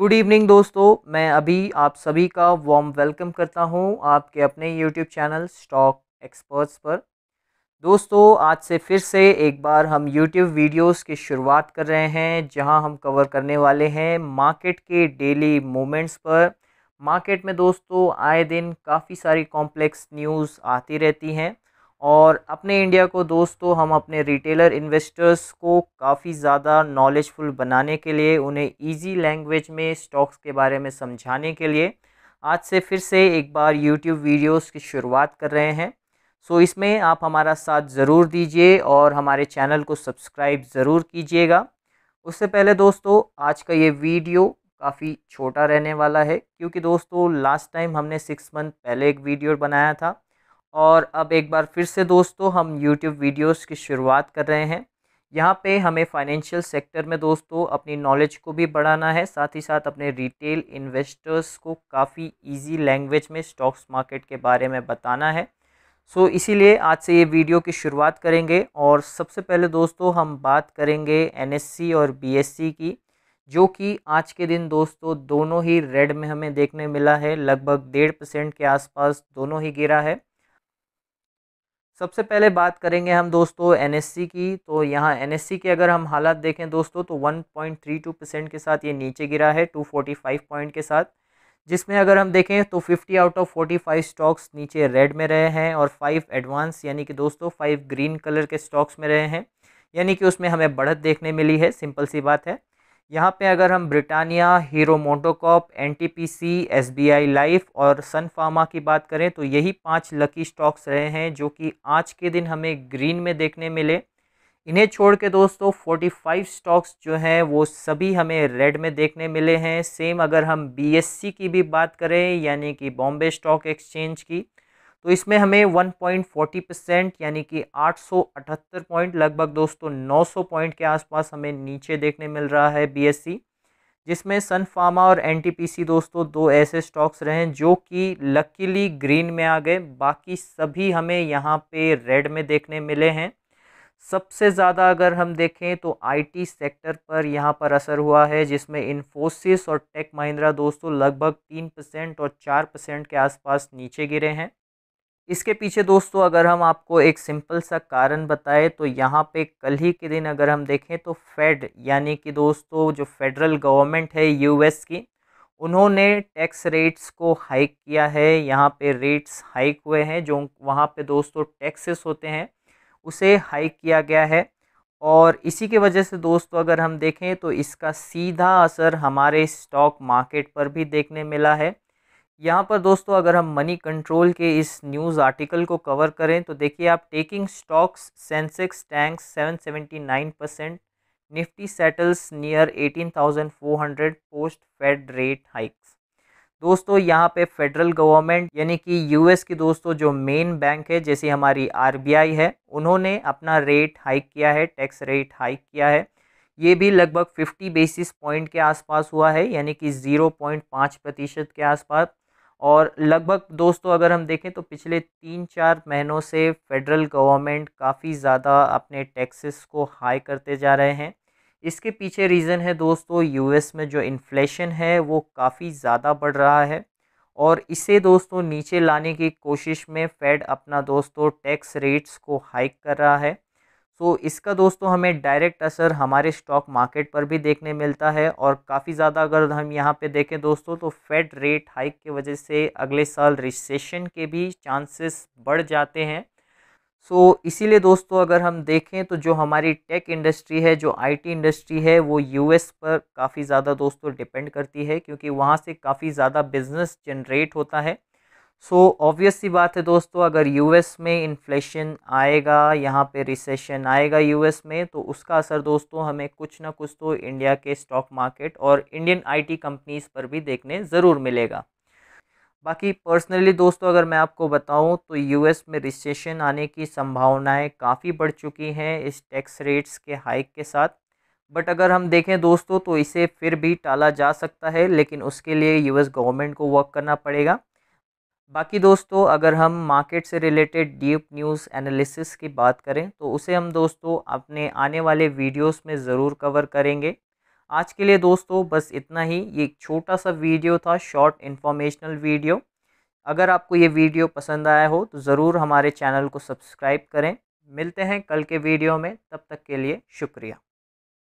good evening दोस्तों मैं अभी आप सभी का वार्म वेलकम करता हूं आपके अपने यूट्यूब चैनल स्टॉक एक्सपर्ट्स पर दोस्तों आज से फिर से एक बार हम यूट्यूब वीडियोस की शुरुआत कर रहे हैं जहां हम कवर करने वाले हैं मार्केट के डेली मूवमेंट्स पर मार्केट में दोस्तों आए दिन काफ़ी सारी कॉम्प्लेक्स न्यूज़ आती रहती हैं और अपने इंडिया को दोस्तों हम अपने रिटेलर इन्वेस्टर्स को काफ़ी ज़्यादा नॉलेजफुल बनाने के लिए उन्हें ईजी लैंग्वेज में स्टॉक्स के बारे में समझाने के लिए आज से फिर से एक बार यूट्यूब वीडियोस की शुरुआत कर रहे हैं सो इसमें आप हमारा साथ ज़रूर दीजिए और हमारे चैनल को सब्सक्राइब ज़रूर कीजिएगा उससे पहले दोस्तों आज का ये वीडियो काफ़ी छोटा रहने वाला है क्योंकि दोस्तों लास्ट टाइम हमने सिक्स मंथ पहले एक वीडियो बनाया था और अब एक बार फिर से दोस्तों हम यूट्यूब वीडियोस की शुरुआत कर रहे हैं यहाँ पे हमें फाइनेंशियल सेक्टर में दोस्तों अपनी नॉलेज को भी बढ़ाना है साथ ही साथ अपने रिटेल इन्वेस्टर्स को काफ़ी इजी लैंग्वेज में स्टॉक्स मार्केट के बारे में बताना है सो so, इसीलिए आज से ये वीडियो की शुरुआत करेंगे और सबसे पहले दोस्तों हम बात करेंगे एन और बी की जो कि आज के दिन दोस्तों दोनों ही रेड में हमें देखने मिला है लगभग डेढ़ परसेंट के आसपास दोनों ही गिरा है सबसे पहले बात करेंगे हम दोस्तों एनएससी की तो यहाँ एनएससी के अगर हम हालात देखें दोस्तों तो 1.32 परसेंट के साथ ये नीचे गिरा है 245 पॉइंट के साथ जिसमें अगर हम देखें तो 50 आउट ऑफ 45 स्टॉक्स नीचे रेड में रहे हैं और फाइव एडवांस यानी कि दोस्तों फाइव ग्रीन कलर के स्टॉक्स में रहे हैं यानी कि उसमें हमें बढ़त देखने मिली है सिंपल सी बात है यहाँ पे अगर हम Britannia Hero MotoCorp N T P C S B I Life और सन फार्मा की बात करें तो यही पांच लकी स्टॉक्स रहे हैं जो कि आज के दिन हमें ग्रीन में देखने मिले इन्हें छोड़ के दोस्तों 45 स्टॉक्स जो हैं वो सभी हमें रेड में देखने मिले हैं सेम अगर हम बी की भी बात करें यानी कि बॉम्बे स्टॉक एक्सचेंज की तो इसमें हमें 1.40 परसेंट यानी कि 878 पॉइंट लगभग दोस्तों 900 पॉइंट के आसपास हमें नीचे देखने मिल रहा है बीएससी e, जिसमें सन फार्मा और एनटीपीसी दोस्तों दो ऐसे स्टॉक्स रहे जो कि लकीली ग्रीन में आ गए बाकी सभी हमें यहाँ पे रेड में देखने मिले हैं सबसे ज़्यादा अगर हम देखें तो आईटी सेक्टर पर यहाँ पर असर हुआ है जिसमें इन्फोसिस और टेक महिंद्रा दोस्तों लगभग तीन परसेंट और चार परसेंट के आसपास नीचे गिरे हैं इसके पीछे दोस्तों अगर हम आपको एक सिंपल सा कारण बताएं तो यहाँ पे कल ही के दिन अगर हम देखें तो फेड यानी कि दोस्तों जो फेडरल गवर्नमेंट है यूएस की उन्होंने टैक्स रेट्स को हाइक किया है यहाँ पे रेट्स हाइक हुए हैं जो वहाँ पे दोस्तों टैक्सेस होते हैं उसे हाइक किया गया है और इसी के वजह से दोस्तों अगर हम देखें तो इसका सीधा असर हमारे स्टॉक मार्केट पर भी देखने मिला है यहाँ पर दोस्तों अगर हम मनी कंट्रोल के इस न्यूज़ आर्टिकल को कवर करें तो देखिए आप taking stocks Sensex tanks seven seventy nine percent Nifty settles near eighteen thousand four hundred post Fed rate hikes दोस्तों यहाँ पे फेडरल गवर्नमेंट यानी कि यूएस की दोस्तों जो मेन बैंक है जैसे हमारी आरबीआई है उन्होंने अपना रेट हाइक किया है टैक्स रेट हाइक किया है ये भी लगभग 50 बेसिस पॉइंट के आसपास हुआ है यानी कि 0.5 प्रतिशत के आसपास और लगभग दोस्तों अगर हम देखें तो पिछले तीन चार महीनों से फेडरल गवर्नमेंट काफ़ी ज़्यादा अपने टैक्सेस को हाई करते जा रहे हैं इसके पीछे रीज़न है दोस्तों यूएस में जो इन्फ्लेशन है वो काफ़ी ज़्यादा बढ़ रहा है और इसे दोस्तों नीचे लाने की कोशिश में फेड अपना दोस्तों टैक्स रेट्स को हाइक कर रहा है सो so, इसका दोस्तों हमें डायरेक्ट असर हमारे स्टॉक मार्केट पर भी देखने मिलता है और काफ़ी ज़्यादा अगर हम यहाँ पे देखें दोस्तों तो फेड रेट हाइक की वजह से अगले साल रिसेशन के भी चांसेस बढ़ जाते हैं सो so, इसीलिए दोस्तों अगर हम देखें तो जो हमारी टेक इंडस्ट्री है जो आईटी इंडस्ट्री है वो यूएस पर काफ़ी ज़्यादा दोस्तों डिपेंड करती है क्योंकि वहाँ से काफ़ी ज़्यादा बिजनेस जनरेट होता है सो ऑब्वियस सी बात है दोस्तों अगर यूएस में इन्फ्लेशन आएगा यहाँ पे रिसेशन आएगा यूएस में तो उसका असर दोस्तों हमें कुछ ना कुछ तो इंडिया के स्टॉक मार्केट और इंडियन आईटी कंपनीज पर भी देखने ज़रूर मिलेगा बाकी पर्सनली दोस्तों अगर मैं आपको बताऊं तो यूएस में रिसेशन आने की संभावनाएं काफ़ी बढ़ चुकी हैं इस टैक्स रेट्स के हाइक के साथ बट अगर हम देखें दोस्तों तो इसे फिर भी टाला जा सकता है लेकिन उसके लिए यूएस गवर्नमेंट को वर्क करना पड़ेगा बाकी दोस्तों अगर हम मार्केट से रिलेटेड डीप न्यूज़ एनालिसिस की बात करें तो उसे हम दोस्तों अपने आने वाले वीडियोस में ज़रूर कवर करेंगे आज के लिए दोस्तों बस इतना ही ये एक छोटा सा वीडियो था शॉर्ट इन्फॉर्मेशनल वीडियो अगर आपको ये वीडियो पसंद आया हो तो ज़रूर हमारे चैनल को सब्सक्राइब करें मिलते हैं कल के वीडियो में तब तक के लिए शुक्रिया